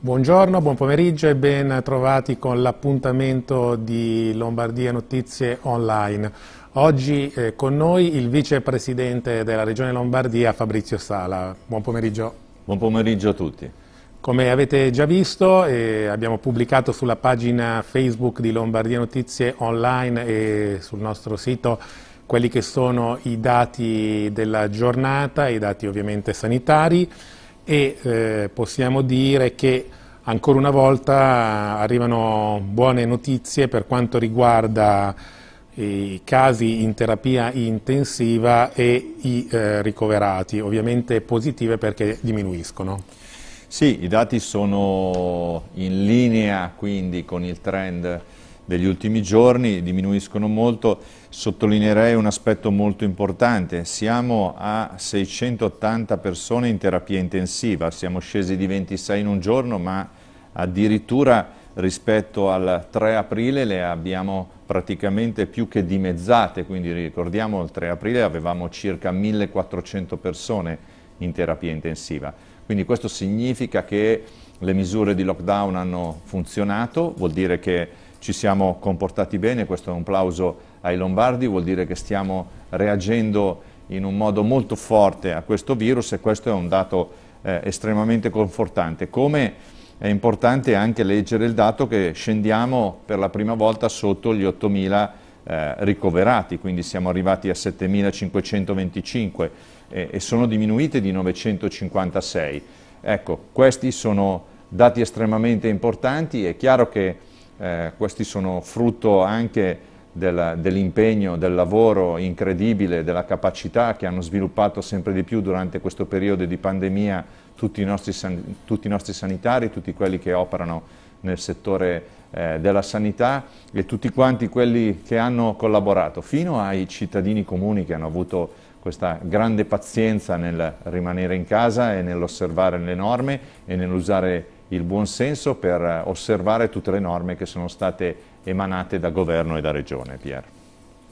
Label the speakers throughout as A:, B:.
A: Buongiorno, buon pomeriggio e ben trovati con l'appuntamento di Lombardia Notizie Online. Oggi eh, con noi il vicepresidente della Regione Lombardia Fabrizio Sala. Buon pomeriggio. Buon
B: pomeriggio a tutti.
A: Come avete già visto eh, abbiamo pubblicato sulla pagina Facebook di Lombardia Notizie Online e sul nostro sito quelli che sono i dati della giornata, i dati ovviamente sanitari e eh, possiamo dire che ancora una volta arrivano buone notizie per quanto riguarda i casi in terapia intensiva e i eh, ricoverati, ovviamente positive perché diminuiscono. Sì, i dati sono in linea
B: quindi con il trend degli ultimi giorni, diminuiscono molto, sottolineerei un aspetto molto importante, siamo a 680 persone in terapia intensiva, siamo scesi di 26 in un giorno, ma addirittura rispetto al 3 aprile le abbiamo praticamente più che dimezzate, quindi ricordiamo il 3 aprile avevamo circa 1400 persone in terapia intensiva. Quindi questo significa che le misure di lockdown hanno funzionato, vuol dire che ci siamo comportati bene, questo è un plauso ai Lombardi, vuol dire che stiamo reagendo in un modo molto forte a questo virus e questo è un dato eh, estremamente confortante. Come è importante anche leggere il dato che scendiamo per la prima volta sotto gli 8.000 eh, ricoverati, quindi siamo arrivati a 7.525 e sono diminuite di 956. Ecco, questi sono dati estremamente importanti, è chiaro che eh, questi sono frutto anche dell'impegno, dell del lavoro incredibile, della capacità che hanno sviluppato sempre di più durante questo periodo di pandemia tutti i nostri, san, tutti i nostri sanitari, tutti quelli che operano nel settore eh, della sanità e tutti quanti quelli che hanno collaborato, fino ai cittadini comuni che hanno avuto questa grande pazienza nel rimanere in casa e nell'osservare le norme e nell'usare il buonsenso per eh, osservare tutte le norme che sono state emanate da governo e da regione, Pier.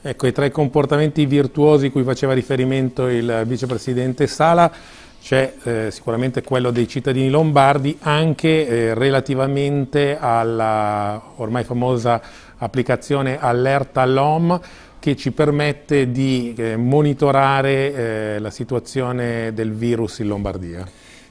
A: Ecco, e tra i comportamenti virtuosi cui faceva riferimento il vicepresidente Sala c'è eh, sicuramente quello dei cittadini lombardi anche eh, relativamente alla ormai famosa applicazione Allerta LOM che ci permette di eh, monitorare eh, la situazione del virus in Lombardia.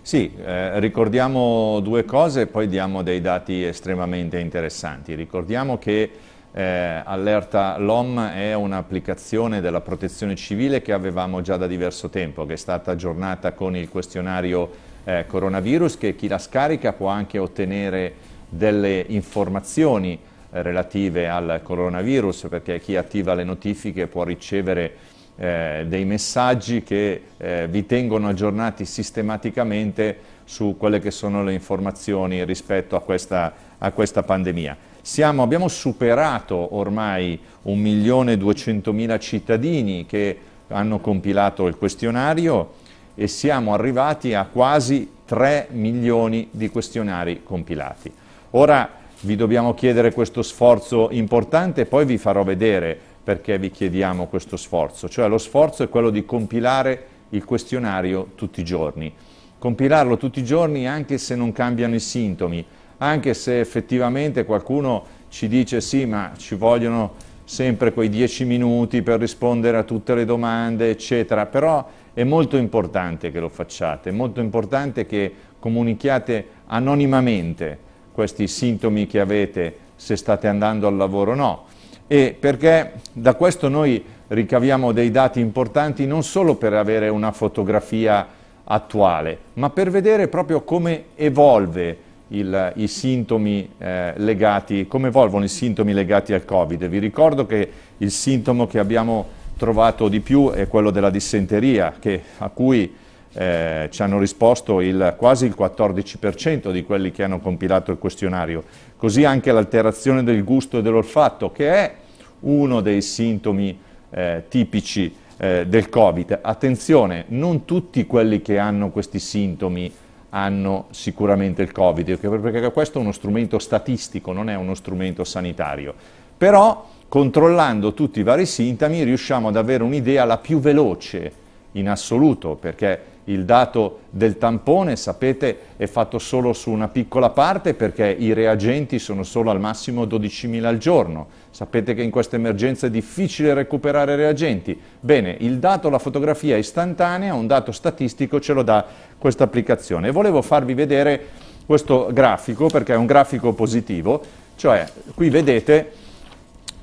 A: Sì, eh, ricordiamo due cose e poi diamo dei dati estremamente
B: interessanti. Ricordiamo che eh, Allerta LOM è un'applicazione della protezione civile che avevamo già da diverso tempo, che è stata aggiornata con il questionario eh, coronavirus, che chi la scarica può anche ottenere delle informazioni eh, relative al coronavirus, perché chi attiva le notifiche può ricevere eh, dei messaggi che eh, vi tengono aggiornati sistematicamente su quelle che sono le informazioni rispetto a questa, a questa pandemia. Siamo, abbiamo superato ormai 1.200.000 cittadini che hanno compilato il questionario e siamo arrivati a quasi 3 milioni di questionari compilati. Ora vi dobbiamo chiedere questo sforzo importante e poi vi farò vedere perché vi chiediamo questo sforzo, cioè lo sforzo è quello di compilare il questionario tutti i giorni. Compilarlo tutti i giorni anche se non cambiano i sintomi, anche se effettivamente qualcuno ci dice sì ma ci vogliono sempre quei dieci minuti per rispondere a tutte le domande eccetera, però è molto importante che lo facciate, è molto importante che comunichiate anonimamente questi sintomi che avete, se state andando al lavoro o no e perché da questo noi ricaviamo dei dati importanti non solo per avere una fotografia attuale, ma per vedere proprio come evolve il, i sintomi eh, legati, come evolvono i sintomi legati al Covid. Vi ricordo che il sintomo che abbiamo trovato di più è quello della dissenteria, che, a cui eh, ci hanno risposto il, quasi il 14% di quelli che hanno compilato il questionario, così anche l'alterazione del gusto e dell'olfatto, che è uno dei sintomi eh, tipici eh, del Covid. Attenzione, non tutti quelli che hanno questi sintomi hanno sicuramente il Covid, perché questo è uno strumento statistico, non è uno strumento sanitario. Però controllando tutti i vari sintomi riusciamo ad avere un'idea la più veloce in assoluto, perché il dato del tampone, sapete, è fatto solo su una piccola parte perché i reagenti sono solo al massimo 12.000 al giorno. Sapete che in questa emergenza è difficile recuperare reagenti. Bene, il dato, la fotografia istantanea, un dato statistico ce lo dà questa applicazione. E volevo farvi vedere questo grafico perché è un grafico positivo, cioè qui vedete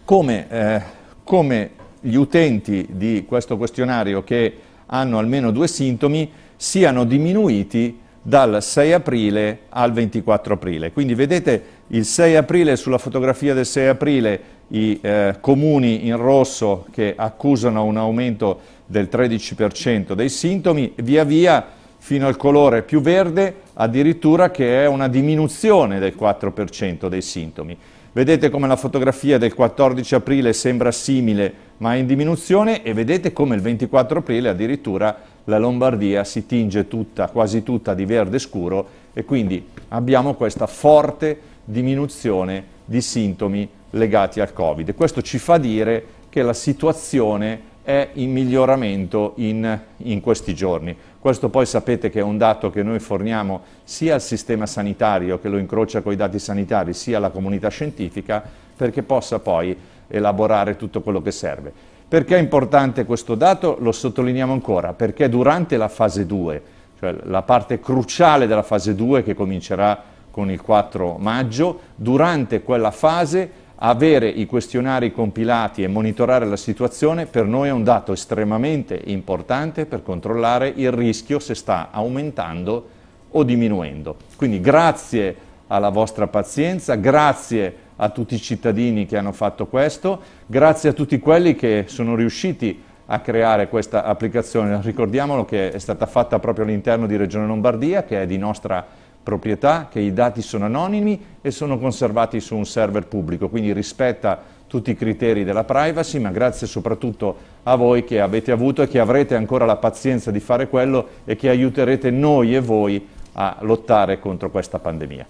B: come, eh, come gli utenti di questo questionario che hanno almeno due sintomi siano diminuiti dal 6 aprile al 24 aprile. Quindi vedete il 6 aprile, sulla fotografia del 6 aprile, i eh, comuni in rosso che accusano un aumento del 13% dei sintomi, via via fino al colore più verde, addirittura che è una diminuzione del 4% dei sintomi. Vedete come la fotografia del 14 aprile sembra simile ma è in diminuzione e vedete come il 24 aprile addirittura la Lombardia si tinge tutta, quasi tutta di verde scuro e quindi abbiamo questa forte diminuzione di sintomi legati al Covid. Questo ci fa dire che la situazione è in miglioramento in, in questi giorni. Questo poi sapete che è un dato che noi forniamo sia al sistema sanitario che lo incrocia con i dati sanitari, sia alla comunità scientifica perché possa poi elaborare tutto quello che serve. Perché è importante questo dato? Lo sottolineiamo ancora, perché durante la fase 2, cioè la parte cruciale della fase 2 che comincerà con il 4 maggio, durante quella fase avere i questionari compilati e monitorare la situazione per noi è un dato estremamente importante per controllare il rischio se sta aumentando o diminuendo. Quindi grazie alla vostra pazienza, grazie a tutti i cittadini che hanno fatto questo, grazie a tutti quelli che sono riusciti a creare questa applicazione. Ricordiamolo che è stata fatta proprio all'interno di Regione Lombardia, che è di nostra proprietà, che i dati sono anonimi e sono conservati su un server pubblico, quindi rispetta tutti i criteri della privacy, ma grazie soprattutto a voi che avete avuto e che avrete ancora la pazienza di fare quello e che aiuterete noi e voi a lottare contro questa pandemia.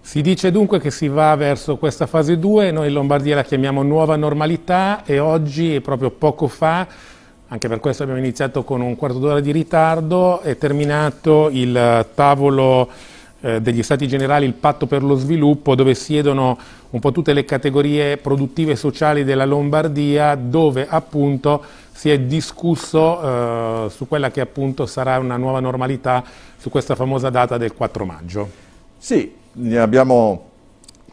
A: Si dice dunque che si va verso questa fase 2, noi in Lombardia la chiamiamo nuova normalità e oggi, proprio poco fa, anche per questo abbiamo iniziato con un quarto d'ora di ritardo, è terminato il tavolo eh, degli Stati Generali, il patto per lo sviluppo, dove siedono un po' tutte le categorie produttive e sociali della Lombardia, dove appunto si è discusso eh, su quella che appunto sarà una nuova normalità su questa famosa data del 4 maggio.
B: Sì, abbiamo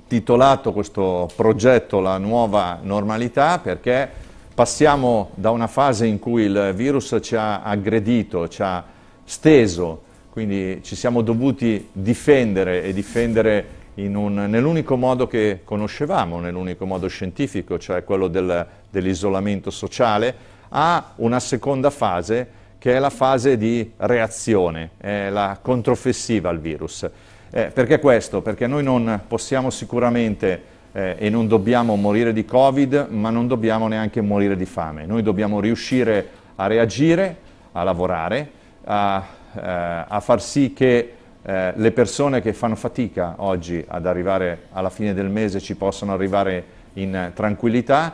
B: titolato questo progetto la nuova normalità perché Passiamo da una fase in cui il virus ci ha aggredito, ci ha steso, quindi ci siamo dovuti difendere e difendere nell'unico modo che conoscevamo, nell'unico modo scientifico, cioè quello del, dell'isolamento sociale, a una seconda fase che è la fase di reazione, è la controffensiva al virus. Eh, perché questo? Perché noi non possiamo sicuramente eh, e non dobbiamo morire di Covid, ma non dobbiamo neanche morire di fame. Noi dobbiamo riuscire a reagire, a lavorare, a, eh, a far sì che eh, le persone che fanno fatica oggi ad arrivare alla fine del mese ci possano arrivare in tranquillità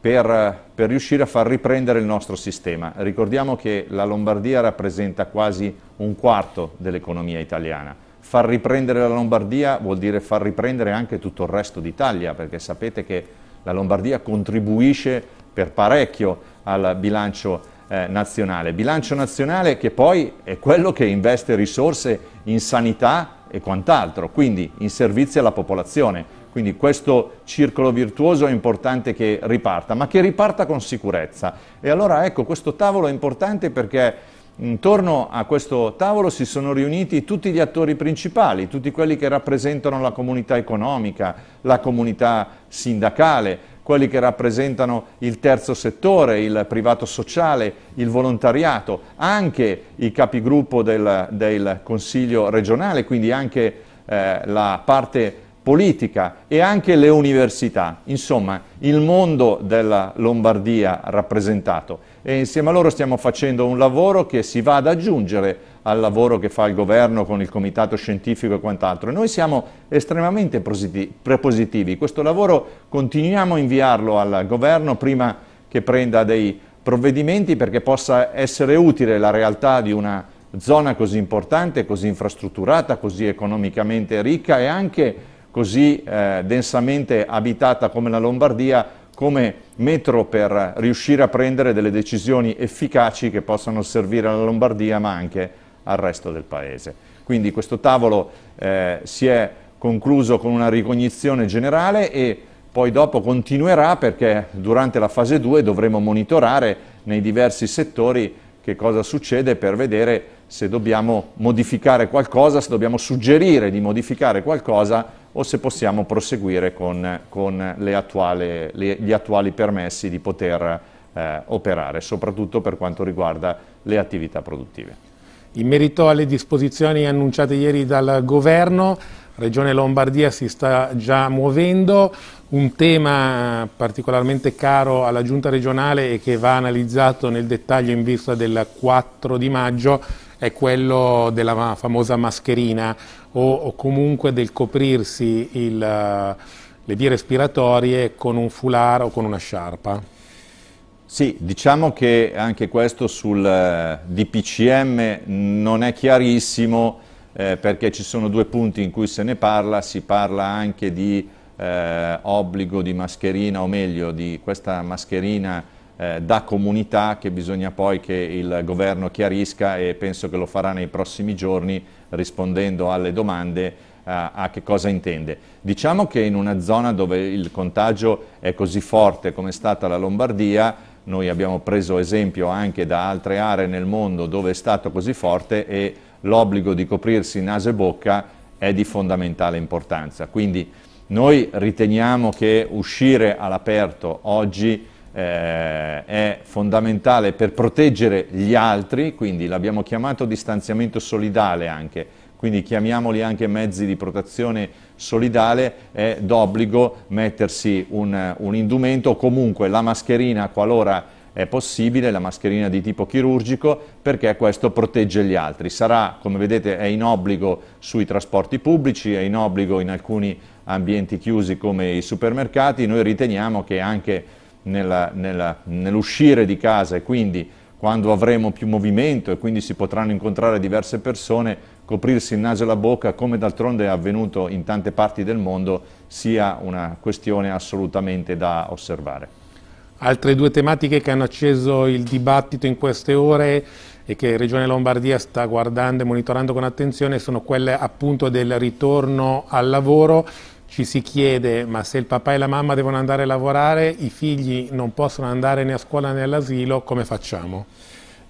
B: per, per riuscire a far riprendere il nostro sistema. Ricordiamo che la Lombardia rappresenta quasi un quarto dell'economia italiana Far riprendere la Lombardia vuol dire far riprendere anche tutto il resto d'Italia, perché sapete che la Lombardia contribuisce per parecchio al bilancio eh, nazionale. Bilancio nazionale che poi è quello che investe risorse in sanità e quant'altro, quindi in servizi alla popolazione. Quindi questo circolo virtuoso è importante che riparta, ma che riparta con sicurezza. E allora ecco, questo tavolo è importante perché Intorno a questo tavolo si sono riuniti tutti gli attori principali, tutti quelli che rappresentano la comunità economica, la comunità sindacale, quelli che rappresentano il terzo settore, il privato sociale, il volontariato, anche i capigruppo del, del Consiglio regionale, quindi anche eh, la parte politica e anche le università, insomma il mondo della Lombardia rappresentato e insieme a loro stiamo facendo un lavoro che si va ad aggiungere al lavoro che fa il governo con il comitato scientifico e quant'altro. Noi siamo estremamente prepositivi, questo lavoro continuiamo a inviarlo al governo prima che prenda dei provvedimenti perché possa essere utile la realtà di una zona così importante, così infrastrutturata, così economicamente ricca e anche così eh, densamente abitata come la Lombardia come metro per riuscire a prendere delle decisioni efficaci che possano servire alla Lombardia ma anche al resto del Paese. Quindi questo tavolo eh, si è concluso con una ricognizione generale e poi dopo continuerà perché durante la fase 2 dovremo monitorare nei diversi settori che cosa succede per vedere se dobbiamo modificare qualcosa, se dobbiamo suggerire di modificare qualcosa o se possiamo proseguire con, con le attuale, le, gli attuali permessi di poter
A: eh, operare, soprattutto per quanto riguarda le attività produttive. In merito alle disposizioni annunciate ieri dal Governo, Regione Lombardia si sta già muovendo, un tema particolarmente caro alla Giunta regionale e che va analizzato nel dettaglio in vista del 4 di maggio è quello della famosa mascherina o, o comunque del coprirsi il, eh, le vie respiratorie con un foulard o con una sciarpa.
B: Sì, diciamo che anche questo sul eh, DPCM non è chiarissimo eh, perché ci sono due punti in cui se ne parla, si parla anche di eh, obbligo di mascherina o meglio di questa mascherina eh, da comunità che bisogna poi che il governo chiarisca e penso che lo farà nei prossimi giorni rispondendo alle domande eh, a che cosa intende. Diciamo che in una zona dove il contagio è così forte come è stata la Lombardia, noi abbiamo preso esempio anche da altre aree nel mondo dove è stato così forte e l'obbligo di coprirsi naso e bocca è di fondamentale importanza. Quindi noi riteniamo che uscire all'aperto oggi eh, è fondamentale per proteggere gli altri, quindi l'abbiamo chiamato distanziamento solidale anche, quindi chiamiamoli anche mezzi di protezione solidale, è d'obbligo mettersi un, un indumento o comunque la mascherina qualora è possibile, la mascherina di tipo chirurgico, perché questo protegge gli altri. Sarà, come vedete, è in obbligo sui trasporti pubblici, è in obbligo in alcuni ambienti chiusi come i supermercati, noi riteniamo che anche nell'uscire di casa e quindi quando avremo più movimento e quindi si potranno incontrare diverse persone, coprirsi il naso e la bocca, come d'altronde è avvenuto in tante parti del mondo,
A: sia una questione assolutamente da osservare. Altre due tematiche che hanno acceso il dibattito in queste ore e che Regione Lombardia sta guardando e monitorando con attenzione sono quelle appunto del ritorno al lavoro ci si chiede ma se il papà e la mamma devono andare a lavorare, i figli non possono andare né a scuola né all'asilo, come facciamo?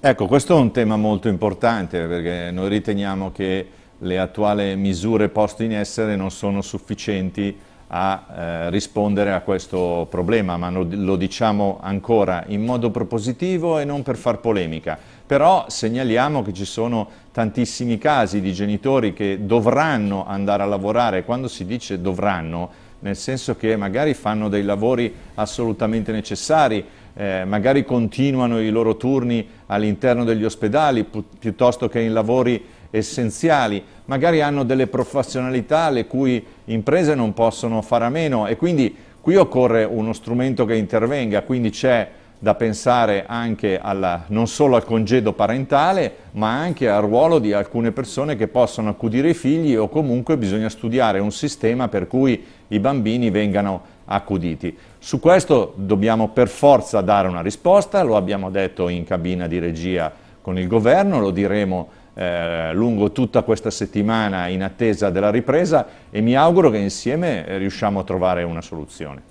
B: Ecco, questo è un tema molto importante perché noi riteniamo che le attuali misure poste in essere non sono sufficienti a eh, rispondere a questo problema, ma no, lo diciamo ancora in modo propositivo e non per far polemica. Però segnaliamo che ci sono tantissimi casi di genitori che dovranno andare a lavorare, quando si dice dovranno, nel senso che magari fanno dei lavori assolutamente necessari, eh, magari continuano i loro turni all'interno degli ospedali piuttosto che in lavori essenziali, magari hanno delle professionalità le cui imprese non possono fare a meno e quindi qui occorre uno strumento che intervenga, quindi c'è da pensare anche alla, non solo al congedo parentale, ma anche al ruolo di alcune persone che possono accudire i figli o comunque bisogna studiare un sistema per cui i bambini vengano accuditi. Su questo dobbiamo per forza dare una risposta, lo abbiamo detto in cabina di regia con il governo, lo diremo eh, lungo tutta questa settimana in attesa della ripresa e mi auguro che insieme eh, riusciamo a trovare una soluzione.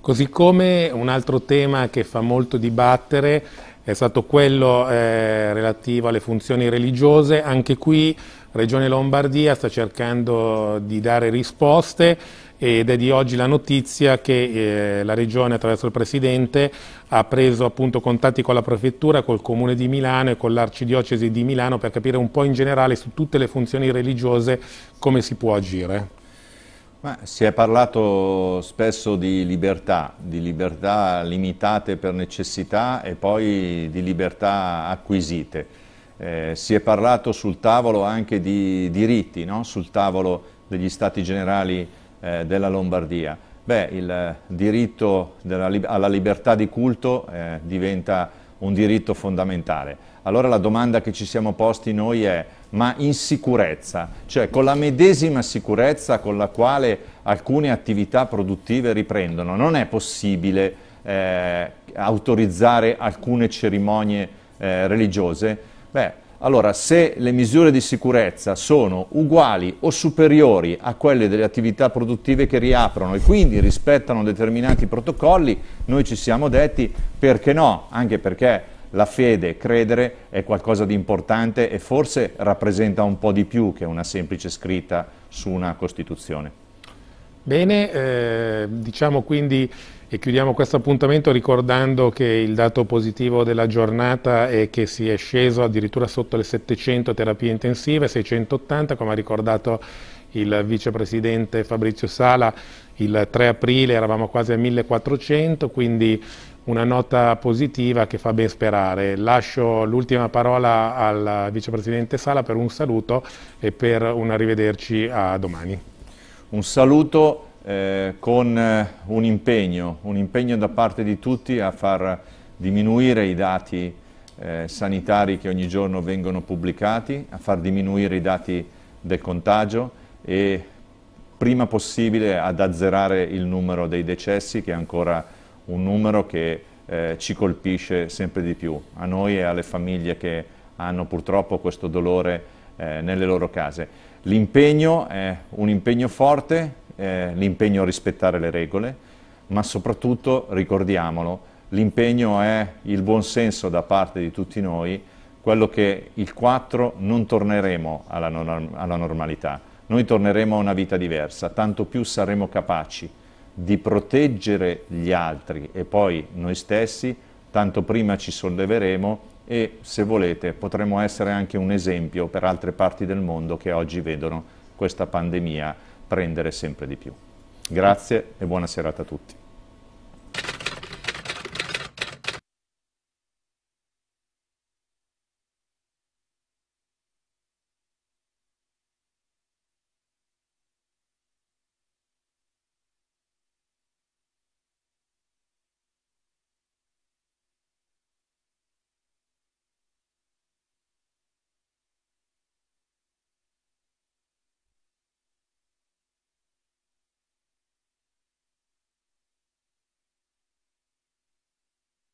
A: Così come un altro tema che fa molto dibattere è stato quello eh, relativo alle funzioni religiose, anche qui Regione Lombardia sta cercando di dare risposte, ed è di oggi la notizia che eh, la Regione attraverso il Presidente ha preso appunto contatti con la Prefettura, col Comune di Milano e con l'Arcidiocesi di Milano per capire un po' in generale su tutte le funzioni religiose come si può agire.
B: Ma si è parlato spesso di libertà, di libertà limitate per necessità e poi di libertà acquisite. Eh, si è parlato sul tavolo anche di diritti, no? sul tavolo degli stati generali eh, della Lombardia. Beh, il eh, diritto della, alla libertà di culto eh, diventa un diritto fondamentale. Allora la domanda che ci siamo posti noi è, ma in sicurezza, cioè con la medesima sicurezza con la quale alcune attività produttive riprendono, non è possibile eh, autorizzare alcune cerimonie eh, religiose? Beh, allora, se le misure di sicurezza sono uguali o superiori a quelle delle attività produttive che riaprono e quindi rispettano determinati protocolli, noi ci siamo detti perché no, anche perché la fede, credere è qualcosa di importante e forse rappresenta un po' di più che una semplice scritta su una Costituzione.
A: Bene, eh, diciamo quindi e chiudiamo questo appuntamento ricordando che il dato positivo della giornata è che si è sceso addirittura sotto le 700 terapie intensive, 680 come ha ricordato il vicepresidente Fabrizio Sala, il 3 aprile eravamo quasi a 1400, quindi una nota positiva che fa ben sperare. Lascio l'ultima parola al vicepresidente Sala per un saluto e per un arrivederci a domani. Un saluto
B: eh, con eh, un impegno, un impegno da parte di tutti a far diminuire i dati eh, sanitari che ogni giorno vengono pubblicati, a far diminuire i dati del contagio e prima possibile ad azzerare il numero dei decessi che è ancora un numero che eh, ci colpisce sempre di più, a noi e alle famiglie che hanno purtroppo questo dolore eh, nelle loro case. L'impegno è un impegno forte, eh, l'impegno a rispettare le regole, ma soprattutto, ricordiamolo, l'impegno è il buon senso da parte di tutti noi, quello che il 4 non torneremo alla, non, alla normalità, noi torneremo a una vita diversa, tanto più saremo capaci di proteggere gli altri e poi noi stessi, tanto prima ci solleveremo e se volete potremo essere anche un esempio per altre parti del mondo che oggi vedono questa pandemia prendere sempre di più. Grazie e buona serata a tutti.